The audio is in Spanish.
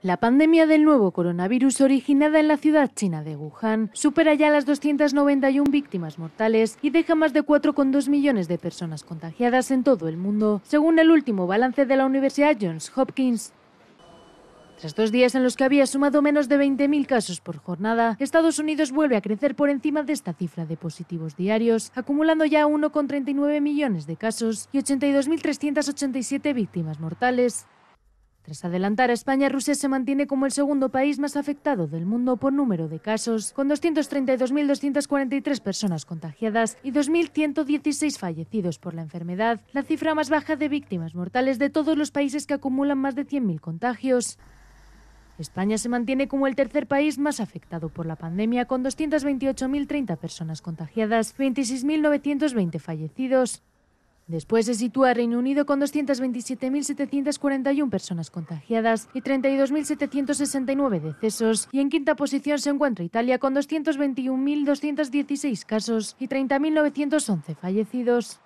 La pandemia del nuevo coronavirus originada en la ciudad china de Wuhan supera ya las 291 víctimas mortales y deja más de 4,2 millones de personas contagiadas en todo el mundo, según el último balance de la Universidad Johns Hopkins. Tras dos días en los que había sumado menos de 20.000 casos por jornada, Estados Unidos vuelve a crecer por encima de esta cifra de positivos diarios, acumulando ya 1,39 millones de casos y 82.387 víctimas mortales. Tras adelantar a España, Rusia se mantiene como el segundo país más afectado del mundo por número de casos, con 232.243 personas contagiadas y 2.116 fallecidos por la enfermedad, la cifra más baja de víctimas mortales de todos los países que acumulan más de 100.000 contagios. España se mantiene como el tercer país más afectado por la pandemia, con 228.030 personas contagiadas, 26.920 fallecidos, Después se sitúa Reino Unido con 227.741 personas contagiadas y 32.769 decesos. Y en quinta posición se encuentra Italia con 221.216 casos y 30.911 fallecidos.